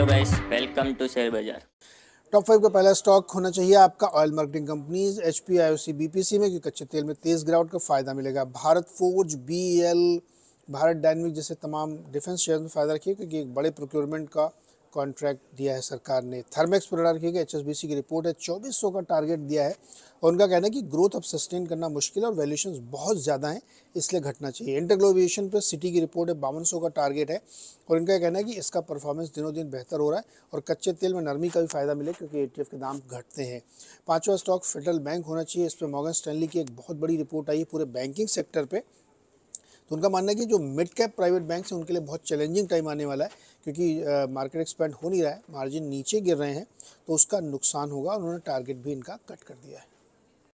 hello guys welcome to share बाजार top five का पहला स्टॉक होना चाहिए आपका oil marketing companies H P I O C B P C में क्योंकि कच्चे तेल में तेज़ गिरावट का फ़ायदा मिलेगा Bharat forge B L Bharat dynamic जैसे तमाम डिफेंस शेयर में फ़ायदा रखिए क्योंकि एक बड़े प्रोक्योरमेंट का कॉन्ट्रैक्ट दिया है सरकार ने थर्मेक्स प्रोडार्की के एच एस की रिपोर्ट है चौबीस सौ का टारगेट दिया है और उनका कहना है कि ग्रोथ अब सस्टेन करना मुश्किल है और वैल्यूशन बहुत ज़्यादा हैं इसलिए घटना चाहिए इंटरग्लोबिएशन पर सिटी की रिपोर्ट है बावन सौ का टारगेट है और इनका कहना है कि इसका परफॉर्मेंस दिनों दिन बेहतर हो रहा है और कच्चे तेल में नरमी का भी फायदा मिले क्योंकि ए के दाम घटते हैं पाँचवा स्टॉक फेडरल बैंक होना चाहिए इस पर मॉगन स्टैनली की एक बहुत बड़ी रिपोर्ट आई है पूरे बैंकिंग सेक्टर पर तो उनका मानना है कि जो मिड कैप प्राइवेट बैंक हैं उनके लिए बहुत चैलेंजिंग टाइम आने वाला है क्योंकि मार्केट एक्सपेंड हो नहीं रहा है मार्जिन नीचे गिर रहे हैं तो उसका नुकसान होगा उन्होंने टारगेट भी इनका कट कर दिया है